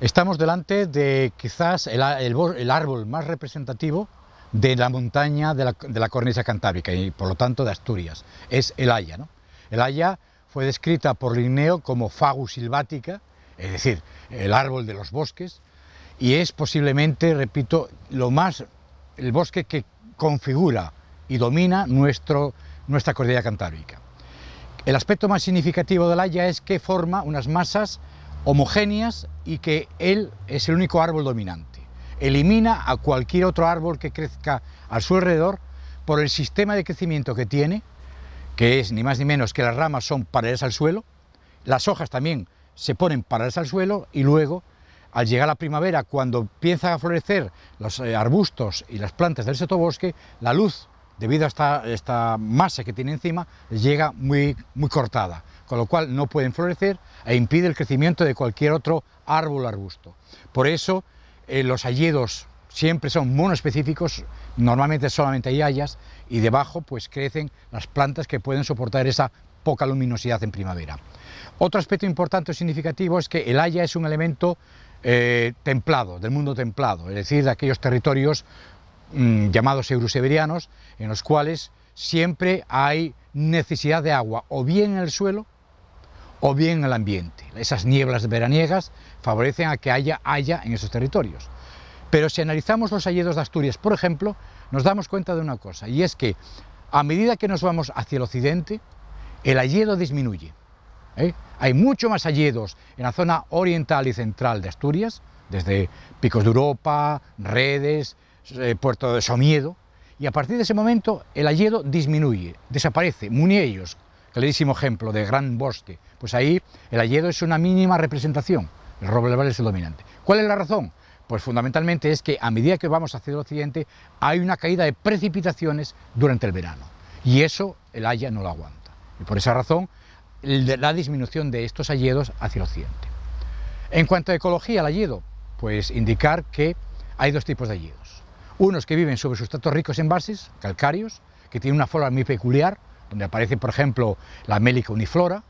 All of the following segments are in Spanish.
Estamos delante de quizás el, árbol más representativo de la montaña de la, cornisa cantábrica y por lo tanto de Asturias, es el haya. ¿no? El haya fue descrita por Linneo como fagus silvática, es decir, el árbol de los bosques, y es posiblemente, repito, lo más el bosque que configura y domina nuestro, nuestra cordillera cantábrica. El aspecto más significativo del haya es que forma unas masas homogéneas y que él es el único árbol dominante. Elimina a cualquier otro árbol que crezca a su alrededor por el sistema de crecimiento que tiene, que es ni más ni menos que las ramas son paralelas al suelo, las hojas también se ponen paralelas al suelo y luego, al llegar la primavera, cuando empiezan a florecer los eh, arbustos y las plantas del sotobosque, la luz debido a esta, masa que tiene encima, llega muy, cortada, con lo cual no pueden florecer e impide el crecimiento de cualquier otro árbol o arbusto. Por eso eh, los hayedos siempre son específicos... normalmente solamente hay hayas, y debajo pues crecen las plantas que pueden soportar esa poca luminosidad en primavera. Otro aspecto importante o significativo es que el haya es un elemento eh, templado, del mundo templado, es decir, de aquellos territorios Mm, llamados euroseverianos... en los cuales siempre hay necesidad de agua, o bien en el suelo o bien en el ambiente. Esas nieblas veraniegas favorecen a que haya, haya en esos territorios. Pero si analizamos los hayedos de Asturias, por ejemplo, nos damos cuenta de una cosa, y es que a medida que nos vamos hacia el occidente, el hayedo disminuye. ¿eh? Hay mucho más hayedos en la zona oriental y central de Asturias, desde Picos de Europa, Redes, eh, puerto de Somiedo, y a partir de ese momento el alledo disminuye, desaparece. Muniellos, clarísimo ejemplo de gran bosque, pues ahí el alledo es una mínima representación, el valle es el dominante. ¿Cuál es la razón? Pues fundamentalmente es que a medida que vamos hacia el occidente hay una caída de precipitaciones durante el verano y eso el haya no lo aguanta. Y por esa razón la disminución de estos alledos hacia el occidente. En cuanto a ecología, el alledo, pues indicar que hay dos tipos de alledos. Unos que viven sobre sustratos ricos en bases, calcáreos, que tienen una flora muy peculiar, donde aparece, por ejemplo, la mélica uniflora,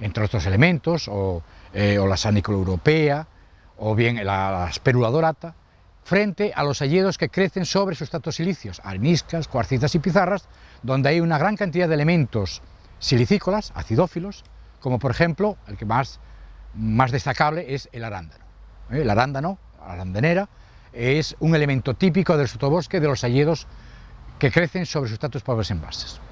entre otros elementos, o, eh, la sanicloeuropea, europea, o bien la, la dorata, frente a los hayedos que crecen sobre sustratos silicios, areniscas, cuarcitas y pizarras, donde hay una gran cantidad de elementos silicícolas, acidófilos, como por ejemplo, el que más, más destacable es el arándano. ¿eh? El arándano, arandanera, es un elemento típico del sotobosque de los hayedos que crecen sobre sustratos pobres en